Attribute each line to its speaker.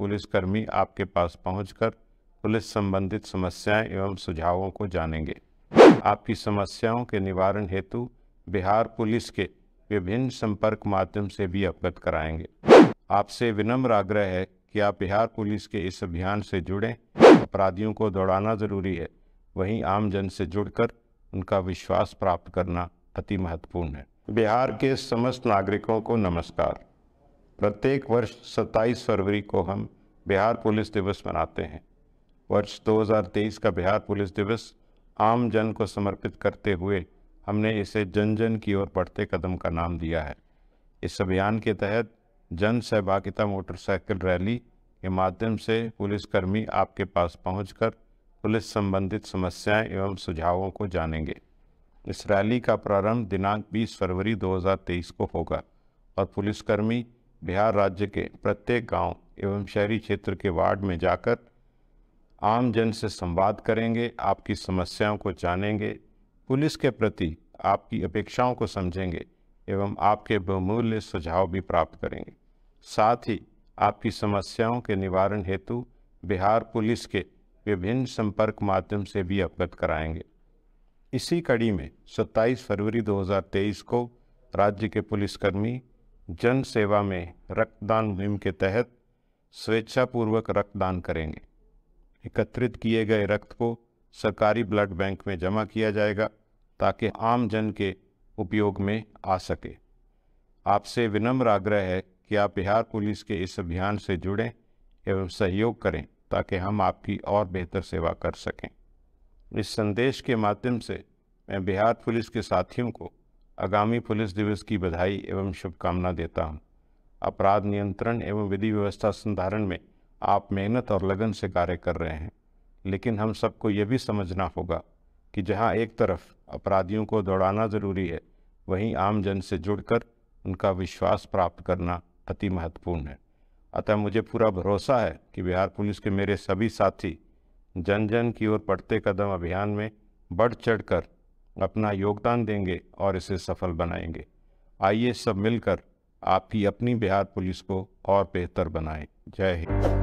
Speaker 1: पुलिसकर्मी आपके पास पहुंचकर पुलिस संबंधित समस्याएं एवं सुझावों को जानेंगे आपकी समस्याओं के निवारण हेतु बिहार पुलिस के विभिन्न संपर्क माध्यम से भी अवगत कराएंगे आपसे विनम्र आग्रह है कि आप बिहार पुलिस के इस अभियान से जुड़ें अपराधियों को दौड़ाना जरूरी है वहीं आम जन से जुड़कर उनका विश्वास प्राप्त करना अति महत्वपूर्ण है बिहार के समस्त नागरिकों को नमस्कार प्रत्येक वर्ष 27 फरवरी को हम बिहार पुलिस दिवस मनाते हैं वर्ष 2023 का बिहार पुलिस दिवस आम जन को समर्पित करते हुए हमने इसे जन जन की ओर बढ़ते कदम का नाम दिया है इस अभियान के तहत जन सहभागिता मोटरसाइकिल रैली के माध्यम से पुलिसकर्मी आपके पास पहुंचकर पुलिस संबंधित समस्याएं एवं सुझावों को जानेंगे इस रैली का प्रारंभ दिनांक 20 फरवरी 2023 को होगा और पुलिसकर्मी बिहार राज्य के प्रत्येक गांव एवं शहरी क्षेत्र के वार्ड में जाकर आम जन से संवाद करेंगे आपकी समस्याओं को जानेंगे पुलिस के प्रति आपकी अपेक्षाओं को समझेंगे एवं आपके बहुमूल्य सुझाव भी प्राप्त करेंगे साथ ही आपकी समस्याओं के निवारण हेतु बिहार पुलिस के विभिन्न संपर्क माध्यम से भी अवगत कराएंगे इसी कड़ी में 27 फरवरी 2023 को राज्य के पुलिसकर्मी जन सेवा में रक्तदान मुहिम के तहत स्वेच्छापूर्वक रक्तदान करेंगे एकत्रित किए गए रक्त को सरकारी ब्लड बैंक में जमा किया जाएगा ताकि आम जन के उपयोग में आ सके आपसे विनम्र आग्रह है कि आप बिहार पुलिस के इस अभियान से जुड़ें एवं सहयोग करें ताकि हम आपकी और बेहतर सेवा कर सकें इस संदेश के माध्यम से मैं बिहार पुलिस के साथियों को आगामी पुलिस दिवस की बधाई एवं शुभकामना देता हूँ अपराध नियंत्रण एवं विधि व्यवस्था संधारण में आप मेहनत और लगन से कार्य कर रहे हैं लेकिन हम सबको यह भी समझना होगा कि जहाँ एक तरफ अपराधियों को दौड़ाना जरूरी है वहीं आम जन से जुड़कर उनका विश्वास प्राप्त करना अति महत्वपूर्ण है अतः मुझे पूरा भरोसा है कि बिहार पुलिस के मेरे सभी साथी जन जन की ओर पढ़ते कदम अभियान में बढ़ चढ़ अपना योगदान देंगे और इसे सफल बनाएंगे आइए सब मिलकर आपकी अपनी बिहार पुलिस को और बेहतर बनाएं जय हिंद